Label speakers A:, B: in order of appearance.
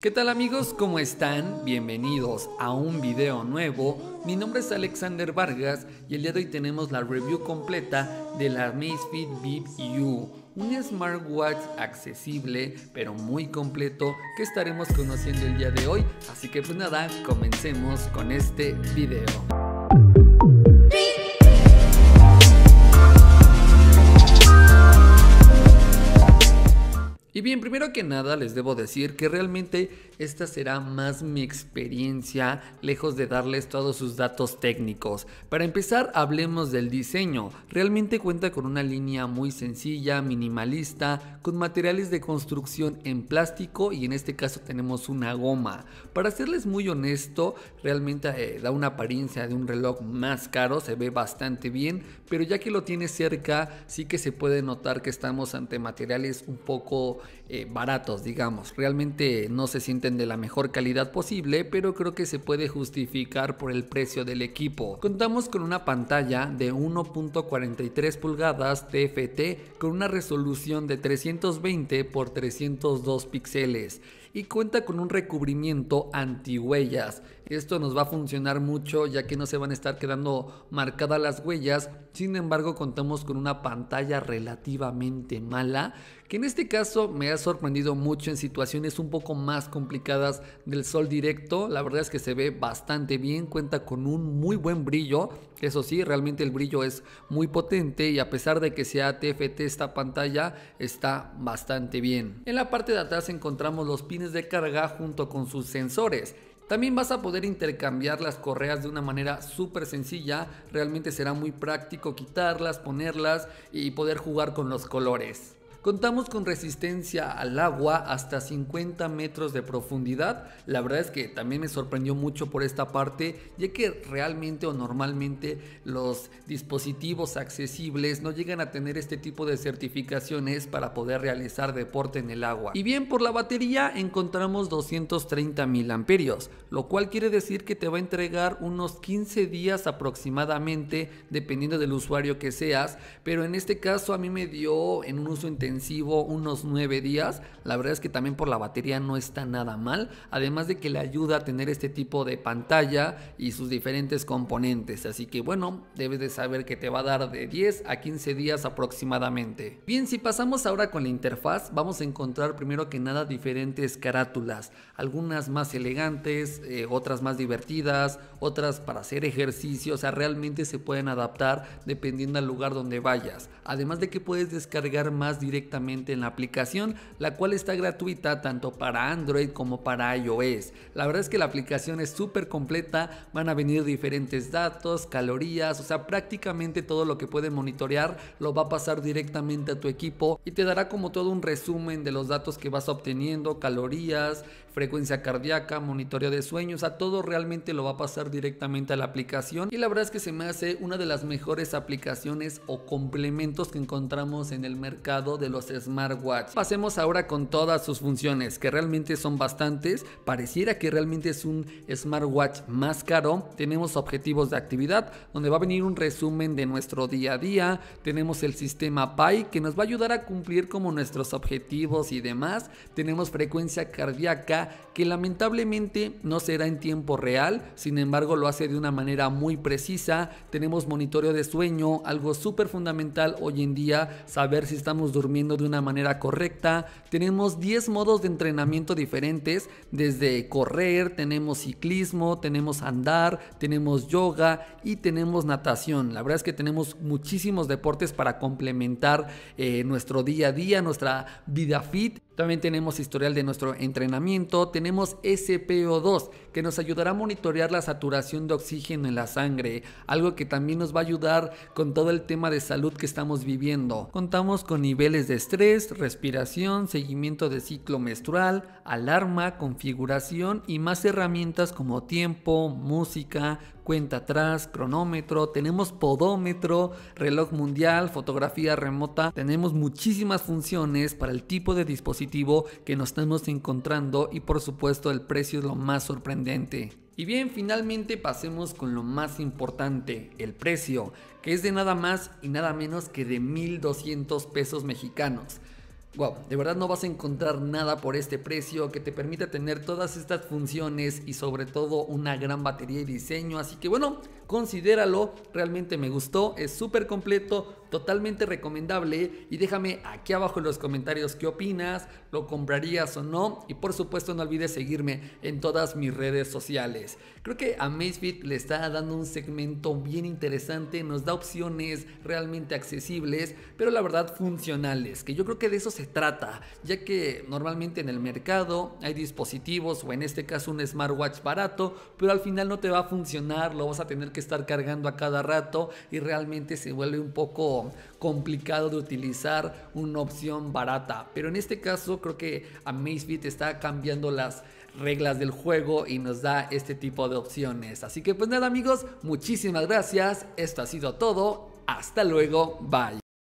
A: ¿Qué tal amigos? ¿Cómo están? Bienvenidos a un video nuevo. Mi nombre es Alexander Vargas y el día de hoy tenemos la review completa de la Amazfit vip U, un smartwatch accesible pero muy completo que estaremos conociendo el día de hoy. Así que pues nada, comencemos con este video. primero que nada les debo decir que realmente esta será más mi experiencia, lejos de darles todos sus datos técnicos. Para empezar, hablemos del diseño. Realmente cuenta con una línea muy sencilla, minimalista, con materiales de construcción en plástico y en este caso tenemos una goma. Para serles muy honesto, realmente eh, da una apariencia de un reloj más caro, se ve bastante bien, pero ya que lo tiene cerca, sí que se puede notar que estamos ante materiales un poco... Eh, eh, baratos, digamos. Realmente no se sienten de la mejor calidad posible, pero creo que se puede justificar por el precio del equipo. Contamos con una pantalla de 1.43 pulgadas TFT con una resolución de 320 x 302 píxeles y cuenta con un recubrimiento anti huellas esto nos va a funcionar mucho ya que no se van a estar quedando marcadas las huellas. Sin embargo, contamos con una pantalla relativamente mala que en este caso me ha sorprendido mucho en situaciones un poco más complicadas del sol directo. La verdad es que se ve bastante bien, cuenta con un muy buen brillo. Eso sí, realmente el brillo es muy potente y a pesar de que sea TFT esta pantalla está bastante bien. En la parte de atrás encontramos los pines de carga junto con sus sensores también vas a poder intercambiar las correas de una manera súper sencilla, realmente será muy práctico quitarlas, ponerlas y poder jugar con los colores. Contamos con resistencia al agua hasta 50 metros de profundidad. La verdad es que también me sorprendió mucho por esta parte, ya que realmente o normalmente los dispositivos accesibles no llegan a tener este tipo de certificaciones para poder realizar deporte en el agua. Y bien, por la batería encontramos 230 mil amperios, lo cual quiere decir que te va a entregar unos 15 días aproximadamente, dependiendo del usuario que seas, pero en este caso a mí me dio en un uso intensivo unos 9 días, la verdad es que también por la batería no está nada mal, además de que le ayuda a tener este tipo de pantalla y sus diferentes componentes, así que bueno, debes de saber que te va a dar de 10 a 15 días aproximadamente. Bien, si pasamos ahora con la interfaz, vamos a encontrar primero que nada diferentes carátulas, algunas más elegantes, eh, otras más divertidas, otras para hacer ejercicio, o sea, realmente se pueden adaptar dependiendo al lugar donde vayas, además de que puedes descargar más directamente directamente en la aplicación, la cual está gratuita tanto para Android como para iOS. La verdad es que la aplicación es súper completa, van a venir diferentes datos, calorías, o sea, prácticamente todo lo que puede monitorear lo va a pasar directamente a tu equipo y te dará como todo un resumen de los datos que vas obteniendo, calorías, frecuencia cardíaca, monitoreo de sueños, a todo realmente lo va a pasar directamente a la aplicación y la verdad es que se me hace una de las mejores aplicaciones o complementos que encontramos en el mercado de los smartwatch. Pasemos ahora con todas sus funciones que realmente son bastantes, pareciera que realmente es un smartwatch más caro, tenemos objetivos de actividad donde va a venir un resumen de nuestro día a día, tenemos el sistema PI que nos va a ayudar a cumplir como nuestros objetivos y demás, tenemos frecuencia cardíaca, que lamentablemente no será en tiempo real, sin embargo lo hace de una manera muy precisa. Tenemos monitoreo de sueño, algo súper fundamental hoy en día, saber si estamos durmiendo de una manera correcta. Tenemos 10 modos de entrenamiento diferentes, desde correr, tenemos ciclismo, tenemos andar, tenemos yoga y tenemos natación. La verdad es que tenemos muchísimos deportes para complementar eh, nuestro día a día, nuestra vida fit. También tenemos historial de nuestro entrenamiento, tenemos SPO2 que nos ayudará a monitorear la saturación de oxígeno en la sangre, algo que también nos va a ayudar con todo el tema de salud que estamos viviendo. Contamos con niveles de estrés, respiración, seguimiento de ciclo menstrual, alarma, configuración y más herramientas como tiempo, música, cuenta atrás, cronómetro, tenemos podómetro, reloj mundial, fotografía remota, tenemos muchísimas funciones para el tipo de dispositivo que nos estamos encontrando y por supuesto el precio es lo más sorprendente. Y bien, finalmente pasemos con lo más importante, el precio, que es de nada más y nada menos que de 1.200 pesos mexicanos. Wow, de verdad no vas a encontrar nada por este precio que te permita tener todas estas funciones y sobre todo una gran batería y diseño. Así que bueno, considéralo, realmente me gustó, es súper completo, totalmente recomendable y déjame aquí abajo en los comentarios qué opinas, lo comprarías o no y por supuesto no olvides seguirme en todas mis redes sociales. Creo que a Amazfit le está dando un segmento bien interesante, nos da opciones realmente accesibles, pero la verdad funcionales, que yo creo que de eso se trata, ya que normalmente en el mercado hay dispositivos o en este caso un smartwatch barato, pero al final no te va a funcionar, lo vas a tener que estar cargando a cada rato y realmente se vuelve un poco complicado de utilizar una opción barata. Pero en este caso creo que Amazfit está cambiando las reglas del juego y nos da este tipo de opciones. Así que pues nada amigos, muchísimas gracias, esto ha sido todo, hasta luego, bye.